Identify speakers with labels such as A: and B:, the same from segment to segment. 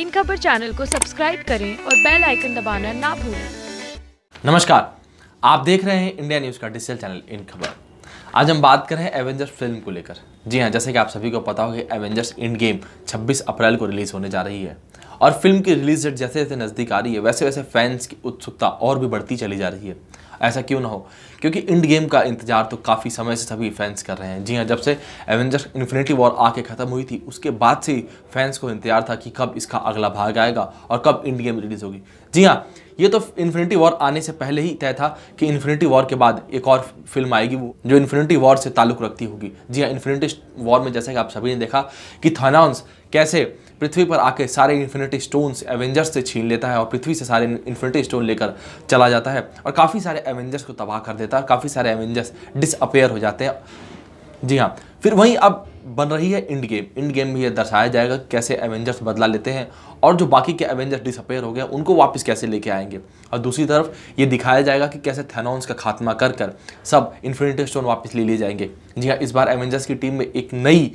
A: इन खबर चैनल को सब्सक्राइब करें और बेल आइकन दबाना ना भूलें नमस्कार आप देख रहे हैं इंडिया न्यूज़ का डिजिटल चैनल इन खबर आज हम बात कर रहे हैं एवेंजर्स फिल्म को लेकर जी हाँ जैसे कि आप सभी को पता हो कि एवेंजर्स इंड गेम छब्बीस अप्रैल को रिलीज़ होने जा रही है और फिल्म की रिलीज डेट जैसे जैसे नज़दीक आ रही है वैसे वैसे फैंस की उत्सुकता और भी बढ़ती चली जा रही है ऐसा क्यों ना हो क्योंकि इंड गेम का इंतजार तो काफ़ी समय से सभी फैंस कर रहे हैं जी हाँ जब से एवेंजर्स इन्फिनिटी वॉर आके ख़त्म हुई थी उसके बाद से ही फैंस को इंतजार था कि कब इसका अगला भाग आएगा और कब इंड गेम रिलीज़ होगी जी हाँ ये तो इन्फिनिटी वॉर आने से पहले ही तय था कि इन्फिनिटी वॉर के बाद एक और फिल्म आएगी वो जो इन्फिनिटी वॉर से ताल्लुक़ रखती होगी जी हाँ इन्फिनिटी वॉर में जैसा कि आप सभी ने देखा कि थानाउंस कैसे पृथ्वी पर आके सारे इन्फिनिटी स्टोन्स एवेंजर्स से छीन लेता है और पृथ्वी से सारे इन्फिनिटी स्टोन लेकर चला जाता है और काफ़ी सारे एवेंजर्स को तबाह कर देता है काफ़ी सारे एवेंजर्स डिसअपेयर हो जाते हैं जी हाँ फिर वहीं अब बन रही है इंड गेम इंड गेम में यह दर्शाया जाएगा कि कैसे एवेंजर्स बदला लेते हैं और जो बाकी के एवेंजर्स डिसअपेयर हो गए उनको वापस कैसे लेके आएंगे और दूसरी तरफ ये दिखाया जाएगा कि कैसे थेनॉन्स का खात्मा कर कर सब इन्फिनिटी स्टोन वापस ले लिए जाएंगे जी हाँ इस बार एवेंजर्स की टीम में एक नई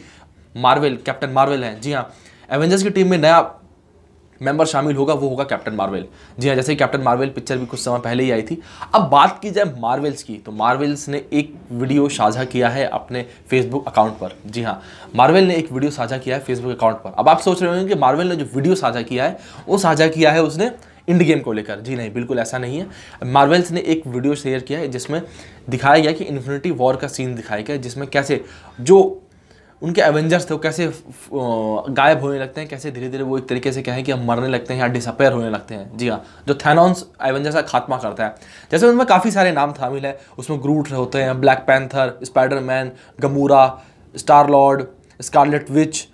A: मार्वल कैप्टन मार्वल हैं जी हाँ एवेंजर्स की टीम में नया मेंबर शामिल होगा वो होगा कैप्टन मार्वल जी हाँ जैसे ही कैप्टन मार्वल पिक्चर भी कुछ समय पहले ही आई थी अब बात की जाए मार्वल्स की तो मार्वल्स ने एक वीडियो साझा किया है अपने फेसबुक अकाउंट पर जी हाँ मार्वल ने एक वीडियो साझा किया है फेसबुक अकाउंट पर अब आप सोच रहे होंगे कि मार्वल ने जो वीडियो साझा किया है वो साझा किया है उसने इंड गेम को लेकर जी नहीं बिल्कुल ऐसा नहीं है मार्वल्स ने एक वीडियो शेयर किया है जिसमें दिखाया गया कि इन्फिनिटी वॉर का सीन दिखाया गया जिसमें कैसे जो उनके एवेंजर्स थे वो कैसे गायब होने लगते हैं कैसे धीरे धीरे वो एक तरीके से कहें कि हम मरने लगते हैं या डिसअपेयर होने लगते हैं जी हाँ जो थैनॉन्स एवेंजर्स का खात्मा करता है जैसे उनमें काफ़ी सारे नाम शामिल हैं उसमें ग्रूट होते हैं Black Panther Spiderman Gamora Star Lord Scarlet Witch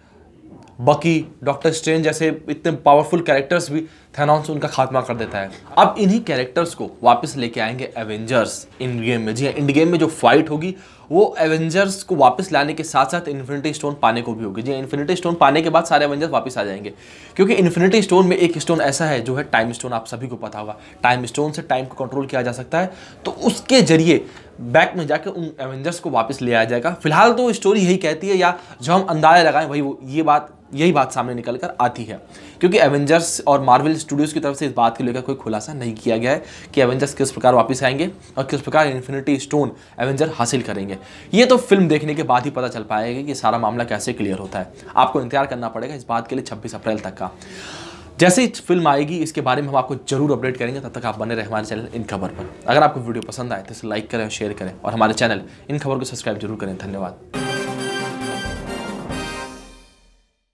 A: Bucky Doctor strange जैसे इतने पावरफुल कैरेक्टर्स भी थेनॉन्स उनका खात्मा कर देता है अब इन्हीं कैरेक्टर्स को वापस लेके आएंगे एवेंजर्स इन गेम में जी हाँ इंड गेम में जो फाइट होगी वो एवेंजर्स को वापस लाने के साथ साथ इन्फिनिटी स्टोन पाने को भी होगी जी इन्फिनिटी हाँ, स्टोन पाने के बाद सारे एवेंजर्स वापस आ जाएंगे क्योंकि इन्फिनिटी स्टोन में एक स्टोन ऐसा है जो है टाइम स्टोन आप सभी को पता होगा टाइम स्टोन से टाइम को कंट्रोल किया जा सकता है तो उसके जरिए बैक में जाकर उन एवेंजर्स को वापस ले आया जाएगा फिलहाल तो स्टोरी यही कहती है या जो हम अंदाजा लगाएं भाई वो ये बात यही बात सामने निकल कर आती है क्योंकि एवेंजर्स और मार्वल स्टूडियोज़ की तरफ से इस बात को लेकर कोई खुलासा नहीं किया गया है कि एवेंजर्स किस प्रकार वापस आएंगे और किस प्रकार इन्फिनिटी स्टोन एवेंजर हासिल करेंगे ये तो फिल्म देखने के बाद ही पता चल पाएगा कि सारा मामला कैसे क्लियर होता है आपको इंतजार करना पड़ेगा इस बात के लिए छब्बीस अप्रैल तक का जैसे ही फिल्म आएगी इसके बारे में हम आपको जरूर अपडेट करेंगे तब तक आप बने रहे हमारे चैनल इन खबर पर अगर आपको वीडियो पसंद आए तो इसे लाइक करें और शेयर करें और हमारे चैनल इन खबर को सब्सक्राइब जरूर करें धन्यवाद